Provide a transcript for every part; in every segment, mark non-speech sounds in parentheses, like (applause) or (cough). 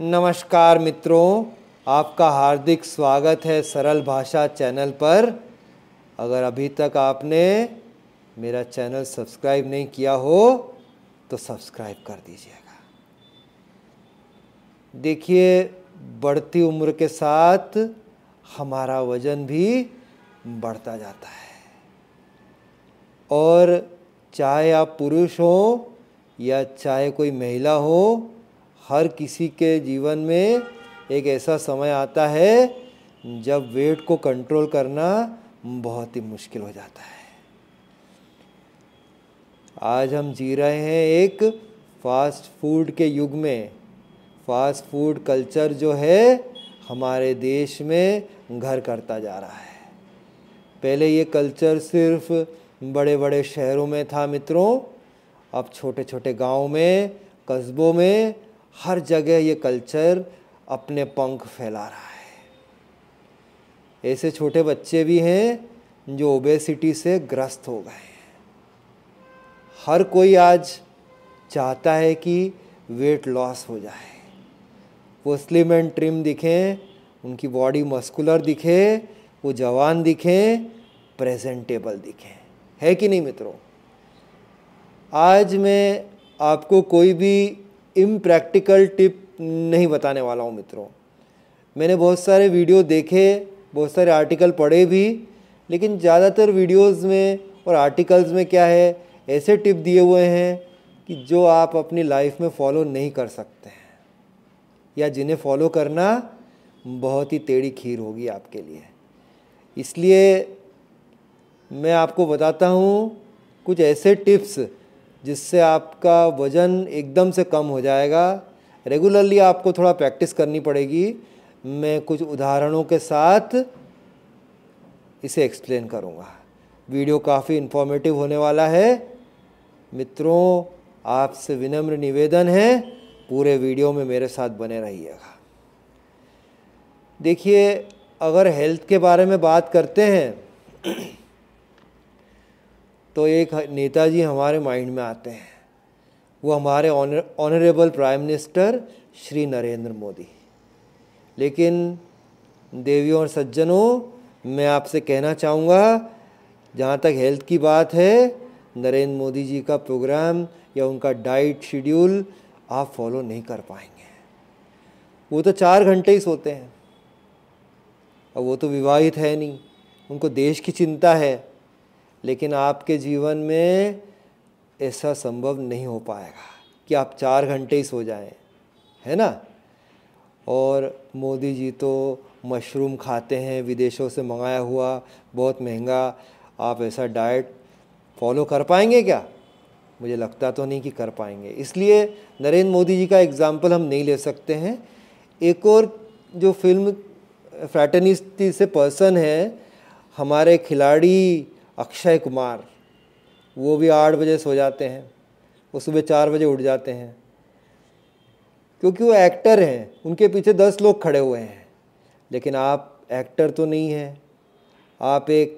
नमस्कार मित्रों आपका हार्दिक स्वागत है सरल भाषा चैनल पर अगर अभी तक आपने मेरा चैनल सब्सक्राइब नहीं किया हो तो सब्सक्राइब कर दीजिएगा देखिए बढ़ती उम्र के साथ हमारा वज़न भी बढ़ता जाता है और चाहे आप पुरुष हो या चाहे कोई महिला हो हर किसी के जीवन में एक ऐसा समय आता है जब वेट को कंट्रोल करना बहुत ही मुश्किल हो जाता है आज हम जी रहे हैं एक फास्ट फूड के युग में फास्ट फूड कल्चर जो है हमारे देश में घर करता जा रहा है पहले ये कल्चर सिर्फ बड़े बड़े शहरों में था मित्रों अब छोटे छोटे गाँव में कस्बों में हर जगह ये कल्चर अपने पंख फैला रहा है ऐसे छोटे बच्चे भी हैं जो ओबेसिटी से ग्रस्त हो गए हैं हर कोई आज चाहता है कि वेट लॉस हो जाए वो स्लिम एंड ट्रिम दिखें उनकी बॉडी मस्कुलर दिखे वो जवान दिखें प्रेजेंटेबल दिखें है कि नहीं मित्रों आज मैं आपको कोई भी इम्प्रैक्टिकल टिप नहीं बताने वाला हूँ मित्रों मैंने बहुत सारे वीडियो देखे बहुत सारे आर्टिकल पढ़े भी लेकिन ज़्यादातर वीडियोस में और आर्टिकल्स में क्या है ऐसे टिप दिए हुए हैं कि जो आप अपनी लाइफ में फॉलो नहीं कर सकते हैं या जिन्हें फॉलो करना बहुत ही टेढ़ी खीर होगी आपके लिए इसलिए मैं आपको बताता हूँ कुछ ऐसे टिप्स जिससे आपका वज़न एकदम से कम हो जाएगा रेगुलरली आपको थोड़ा प्रैक्टिस करनी पड़ेगी मैं कुछ उदाहरणों के साथ इसे एक्सप्लेन करूँगा वीडियो काफ़ी इन्फॉर्मेटिव होने वाला है मित्रों आपसे विनम्र निवेदन है पूरे वीडियो में मेरे साथ बने रहिएगा देखिए अगर हेल्थ के बारे में बात करते हैं तो एक नेताजी हमारे माइंड में आते हैं वो हमारे honourable prime minister Shri Narendra Modi लेकिन देवियों और सज्जनों मैं आपसे कहना चाहूँगा जहाँ तक हेल्थ की बात है नरेंद्र मोदी जी का प्रोग्राम या उनका डाइट शेड्यूल आप फॉलो नहीं कर पाएंगे वो तो चार घंटे ही सोते हैं और वो तो विवाहित है नहीं उनको देश की चिंता है लेकिन आपके जीवन में ऐसा संभव नहीं हो पाएगा कि आप चार घंटे ही सो जाएं है ना और मोदी जी तो मशरूम खाते हैं विदेशों से मंगाया हुआ बहुत महंगा आप ऐसा डाइट फॉलो कर पाएंगे क्या मुझे लगता तो नहीं कि कर पाएंगे इसलिए नरेंद्र मोदी जी का एग्ज़ाम्पल हम नहीं ले सकते हैं एक और जो फिल्म फ्रैटनिस्टी से पर्सन है हमारे खिलाड़ी अक्षय कुमार वो भी आठ बजे सो जाते हैं वो सुबह चार बजे उठ जाते हैं क्योंकि वो एक्टर हैं उनके पीछे दस लोग खड़े हुए हैं लेकिन आप एक्टर तो नहीं हैं आप एक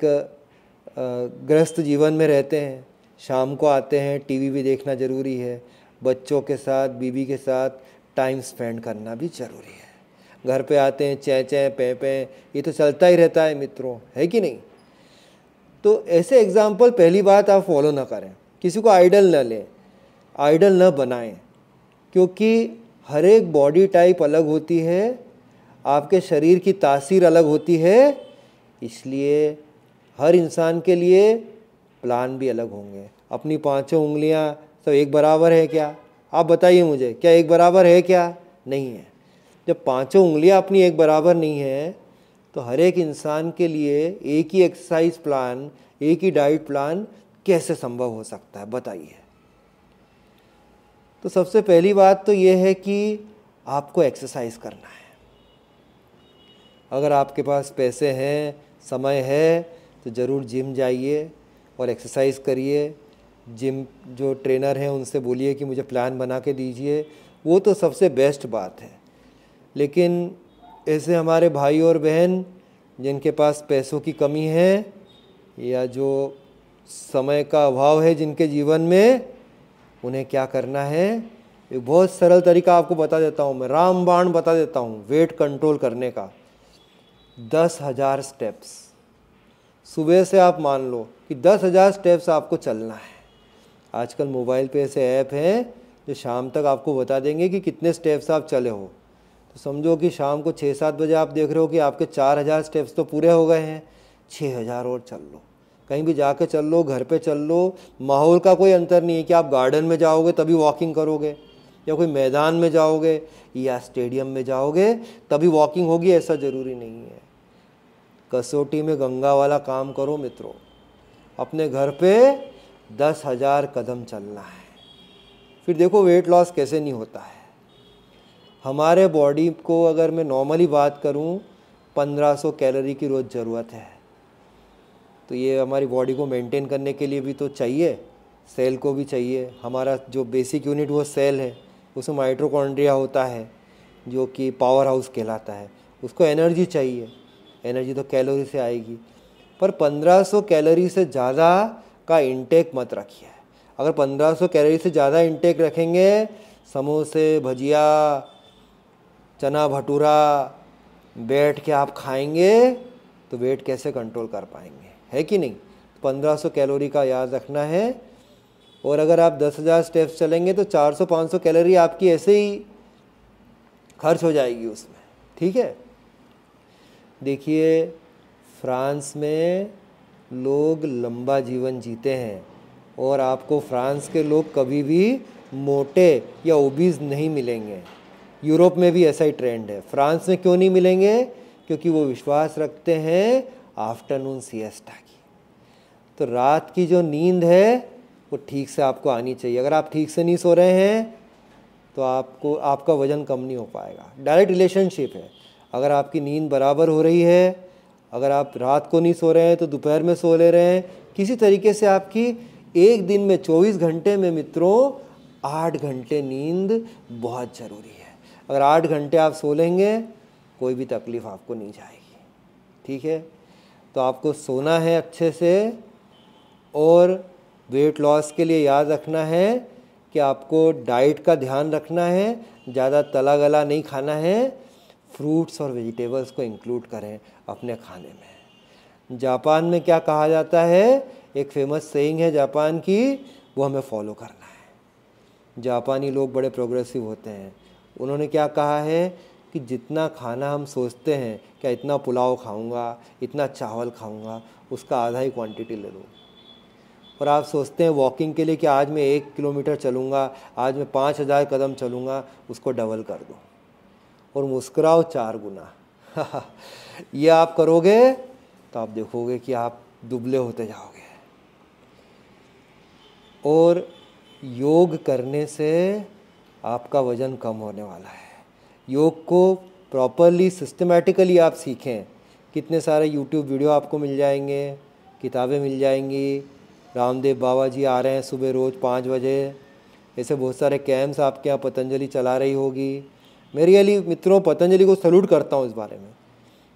ग्रस्त जीवन में रहते हैं शाम को आते हैं टीवी भी देखना ज़रूरी है बच्चों के साथ बीवी के साथ टाइम स्पेंड करना भी ज़रूरी है घर पे आते हैं चै चै पे पे ये तो चलता ही रहता है मित्रों है कि नहीं तो ऐसे एग्ज़ाम्पल पहली बात आप फॉलो ना करें किसी को आइडल ना लें आइडल ना बनाएं क्योंकि हर एक बॉडी टाइप अलग होती है आपके शरीर की तासीर अलग होती है इसलिए हर इंसान के लिए प्लान भी अलग होंगे अपनी पांचों उंगलियां सब एक बराबर है क्या आप बताइए मुझे क्या एक बराबर है क्या नहीं है जब पांचों उंगलियां अपनी एक बराबर नहीं है तो हर एक इंसान के लिए एक ही एक्सरसाइज प्लान एक ही डाइट प्लान कैसे संभव हो सकता है बताइए तो सबसे पहली बात तो ये है कि आपको एक्सरसाइज करना है अगर आपके पास पैसे हैं समय है तो ज़रूर जिम जाइए और एक्सरसाइज करिए जिम जो ट्रेनर हैं उनसे बोलिए कि मुझे प्लान बना के दीजिए वो तो सबसे बेस्ट बात है लेकिन ऐसे हमारे भाई और बहन जिनके पास पैसों की कमी है या जो समय का अभाव है जिनके जीवन में उन्हें क्या करना है एक बहुत सरल तरीका आपको बता देता हूँ मैं रामबाण बता देता हूँ वेट कंट्रोल करने का दस हज़ार स्टेप्स सुबह से आप मान लो कि दस हज़ार स्टेप्स आपको चलना है आजकल मोबाइल पे ऐसे ऐप हैं जो शाम तक आपको बता देंगे कि कितने स्टेप्स आप चले हो तो समझो कि शाम को छः सात बजे आप देख रहे हो कि आपके चार हज़ार स्टेप्स तो पूरे हो गए हैं छः हज़ार और चल लो कहीं भी जाके चल लो घर पे चल लो माहौल का कोई अंतर नहीं है कि आप गार्डन में जाओगे तभी वॉकिंग करोगे या कोई मैदान में जाओगे या स्टेडियम में जाओगे तभी वॉकिंग होगी ऐसा ज़रूरी नहीं है कसौटी में गंगा वाला काम करो मित्रों अपने घर पे दस हज़ार कदम चलना है फिर देखो वेट लॉस कैसे नहीं होता है हमारे बॉडी को अगर मैं नॉर्मली बात करूँ 1500 कैलोरी की रोज़ ज़रूरत है तो ये हमारी बॉडी को मेंटेन करने के लिए भी तो चाहिए सेल को भी चाहिए हमारा जो बेसिक यूनिट वो सेल है उसमें माइट्रोकॉन्ड्रिया होता है जो कि पावर हाउस कहलाता है उसको एनर्जी चाहिए एनर्जी तो कैलोरी से आएगी पर 1500 कैलोरी से ज़्यादा का इंटेक मत रखिए अगर 1500 कैलोरी से ज़्यादा इंटेक रखेंगे समोसे भजिया चना भटूरा बैठ के आप खाएंगे तो वेट कैसे कंट्रोल कर पाएंगे है कि नहीं 1500 कैलोरी का याद रखना है और अगर आप 10,000 स्टेप्स चलेंगे तो 400-500 कैलोरी आपकी ऐसे ही खर्च हो जाएगी उसमें ठीक है देखिए फ्रांस में लोग लंबा जीवन जीते हैं और आपको फ्रांस के लोग कभी भी मोटे या ओबीज नहीं मिलेंगे यूरोप में भी ऐसा ही ट्रेंड है फ्रांस में क्यों नहीं मिलेंगे क्योंकि वो विश्वास रखते हैं आफ्टरनून सीएसटा की तो रात की जो नींद है वो ठीक से आपको आनी चाहिए अगर आप ठीक से नहीं सो रहे हैं तो आपको आपका वज़न कम नहीं हो पाएगा डायरेक्ट रिलेशनशिप है अगर आपकी नींद बराबर हो रही है अगर आप रात को नहीं सो रहे हैं तो दोपहर में सो ले रहे हैं किसी तरीके से आपकी एक दिन में 24 घंटे में मित्रों आठ घंटे नींद बहुत ज़रूरी है अगर आठ घंटे आप सो लेंगे कोई भी तकलीफ़ आपको नहीं जाएगी ठीक है तो आपको सोना है अच्छे से और वेट लॉस के लिए याद रखना है कि आपको डाइट का ध्यान रखना है ज़्यादा तला गला नहीं खाना है फ्रूट्स और वेजिटेबल्स को इंक्लूड करें अपने खाने में जापान में क्या कहा जाता है एक फेमस सेइंग है जापान की वो हमें फॉलो करना है जापानी लोग बड़े प्रोग्रेसिव होते हैं उन्होंने क्या कहा है कि जितना खाना हम सोचते हैं क्या इतना पुलाव खाऊंगा इतना चावल खाऊंगा उसका आधा ही क्वांटिटी ले लो और आप सोचते हैं वॉकिंग के लिए कि आज मैं एक किलोमीटर चलूँगा आज मैं पाँच हज़ार कदम चलूँगा उसको डबल कर दो और मुस्कुराओ चार गुना (laughs) ये आप करोगे तो आप देखोगे कि आप दुबले होते जाओगे और योग करने से आपका वज़न कम होने वाला है योग को प्रॉपरली सिस्टमेटिकली आप सीखें कितने सारे यूट्यूब वीडियो आपको मिल जाएंगे किताबें मिल जाएंगी रामदेव बाबा जी आ रहे हैं सुबह रोज़ पाँच बजे ऐसे बहुत सारे कैंप्स आपके यहाँ पतंजलि चला रही होगी मेरे अली मित्रों पतंजलि को सल्यूट करता हूँ इस बारे में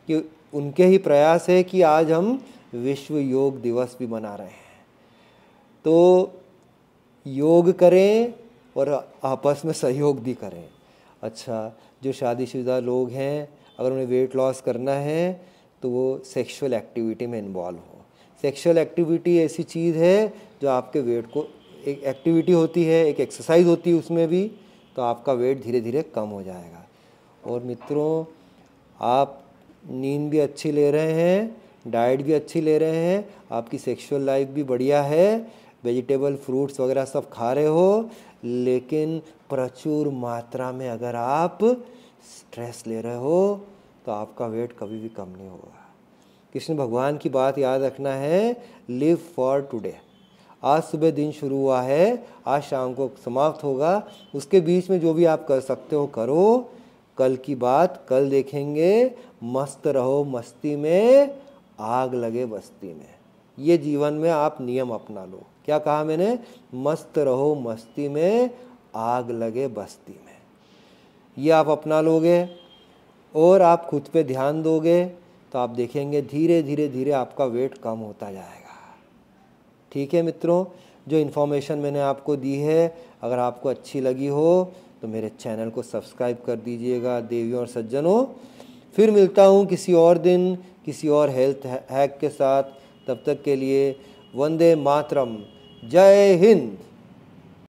कि उनके ही प्रयास है कि आज हम विश्व योग दिवस भी मना रहे हैं तो योग करें और आपस में सहयोग भी करें अच्छा जो शादीशुदा लोग हैं अगर उन्हें वेट लॉस करना है तो वो सेक्सुअल एक्टिविटी में इन्वॉल्व हो सेक्सुअल एक्टिविटी ऐसी चीज़ है जो आपके वेट को एक एक्टिविटी होती है एक एक्सरसाइज होती है उसमें भी तो आपका वेट धीरे धीरे कम हो जाएगा और मित्रों आप नींद भी अच्छी ले रहे हैं डाइट भी अच्छी ले रहे हैं आपकी सेक्सुअल लाइफ भी बढ़िया है वेजिटेबल फ्रूट्स वगैरह सब खा रहे हो लेकिन प्रचुर मात्रा में अगर आप स्ट्रेस ले रहे हो तो आपका वेट कभी भी कम नहीं होगा कृष्ण भगवान की बात याद रखना है लिव फॉर टुडे आज सुबह दिन शुरू हुआ है आज शाम को समाप्त होगा उसके बीच में जो भी आप कर सकते हो करो कल की बात कल देखेंगे मस्त रहो मस्ती में आग लगे बस्ती में ये जीवन में आप नियम अपना लो क्या कहा मैंने मस्त रहो मस्ती में आग लगे बस्ती में ये आप अपना लोगे और आप खुद पे ध्यान दोगे तो आप देखेंगे धीरे धीरे धीरे आपका वेट कम होता जाएगा ठीक है मित्रों जो इन्फॉर्मेशन मैंने आपको दी है अगर आपको अच्छी लगी हो तो मेरे चैनल को सब्सक्राइब कर दीजिएगा देवियों और सज्जनों फिर मिलता हूँ किसी और दिन किसी और हेल्थ हैक के साथ तब तक के लिए वंदे मातरम जय हिंद